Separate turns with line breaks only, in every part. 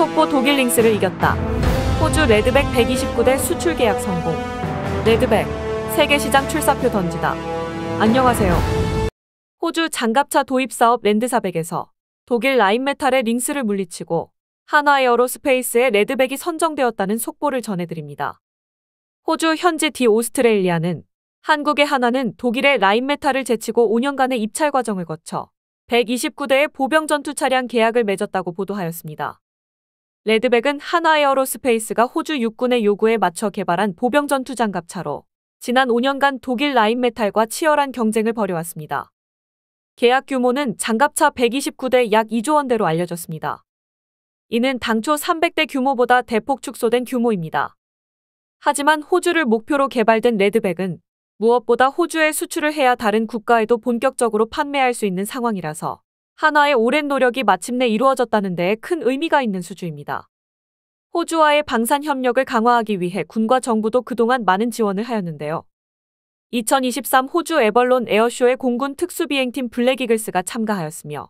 속보 독일 링스를 이겼다. 호주 레드백 129대 수출 계약 성공. 레드백 세계 시장 출사표 던지다. 안녕하세요. 호주 장갑차 도입 사업 랜드사백에서 독일 라인메탈의 링스를 물리치고 한화 에어로스페이스의 레드백이 선정되었다는 속보를 전해드립니다. 호주 현지 디 오스트레일리아는 한국의 하나는 독일의 라인메탈을 제치고 5년간의 입찰 과정을 거쳐 129대의 보병 전투 차량 계약을 맺었다고 보도하였습니다. 레드백은 한화에어로스페이스가 호주 육군의 요구에 맞춰 개발한 보병 전투 장갑차로 지난 5년간 독일 라인메탈과 치열한 경쟁을 벌여왔습니다. 계약 규모는 장갑차 129대 약 2조 원대로 알려졌습니다. 이는 당초 300대 규모보다 대폭 축소된 규모입니다. 하지만 호주를 목표로 개발된 레드백은 무엇보다 호주에 수출을 해야 다른 국가에도 본격적으로 판매할 수 있는 상황이라서 하나의 오랜 노력이 마침내 이루어졌다는 데에 큰 의미가 있는 수주입니다. 호주와의 방산 협력을 강화하기 위해 군과 정부도 그동안 많은 지원을 하였는데요. 2023 호주 에벌론 에어쇼의 공군 특수비행팀 블랙이글스가 참가하였으며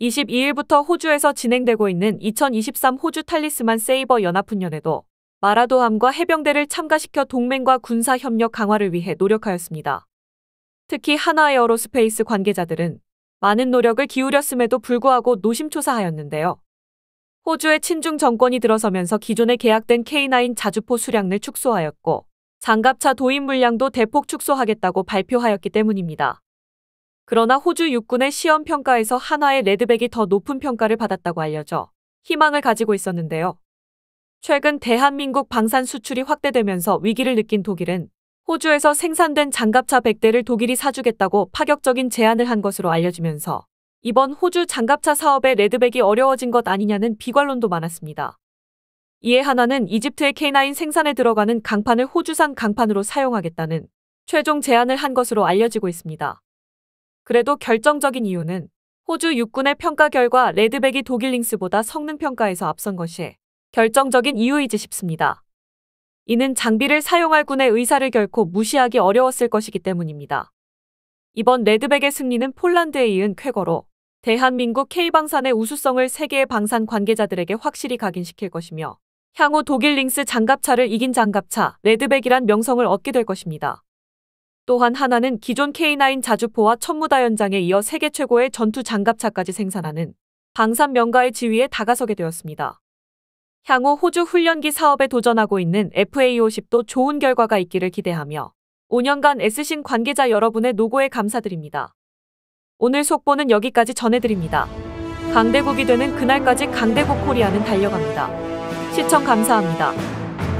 22일부터 호주에서 진행되고 있는 2023 호주 탈리스만 세이버 연합훈련에도 마라도함과 해병대를 참가시켜 동맹과 군사 협력 강화를 위해 노력하였습니다. 특히 하나에어로스페이스 관계자들은 많은 노력을 기울였음에도 불구하고 노심초사하였는데요. 호주의 친중 정권이 들어서면서 기존에 계약된 K9 자주포 수량을 축소하였고 장갑차 도입 물량도 대폭 축소하겠다고 발표하였기 때문입니다. 그러나 호주 육군의 시험 평가에서 하나의 레드백이 더 높은 평가를 받았다고 알려져 희망을 가지고 있었는데요. 최근 대한민국 방산 수출이 확대되면서 위기를 느낀 독일은 호주에서 생산된 장갑차 100대를 독일이 사주겠다고 파격적인 제안을 한 것으로 알려지면서 이번 호주 장갑차 사업의 레드백이 어려워진 것 아니냐는 비관론도 많았습니다. 이에 하나는 이집트의 K9 생산에 들어가는 강판을 호주산 강판으로 사용하겠다는 최종 제안을 한 것으로 알려지고 있습니다. 그래도 결정적인 이유는 호주 육군의 평가 결과 레드백이 독일 링스보다 성능 평가에서 앞선 것이 결정적인 이유이지 싶습니다. 이는 장비를 사용할 군의 의사를 결코 무시하기 어려웠을 것이기 때문입니다. 이번 레드백의 승리는 폴란드에 이은 쾌거로 대한민국 K방산의 우수성을 세계의 방산 관계자들에게 확실히 각인시킬 것이며 향후 독일 링스 장갑차를 이긴 장갑차 레드백이란 명성을 얻게 될 것입니다. 또한 하나는 기존 K9 자주포와 천무다 연장에 이어 세계 최고의 전투 장갑차까지 생산하는 방산 명가의 지위에 다가서게 되었습니다. 향후 호주 훈련기 사업에 도전하고 있는 FA50도 좋은 결과가 있기를 기대하며 5년간 애쓰신 관계자 여러분의 노고에 감사드립니다. 오늘 속보는 여기까지 전해드립니다. 강대국이 되는 그날까지 강대국 코리아는 달려갑니다. 시청 감사합니다.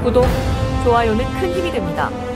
구독, 좋아요는 큰 힘이 됩니다.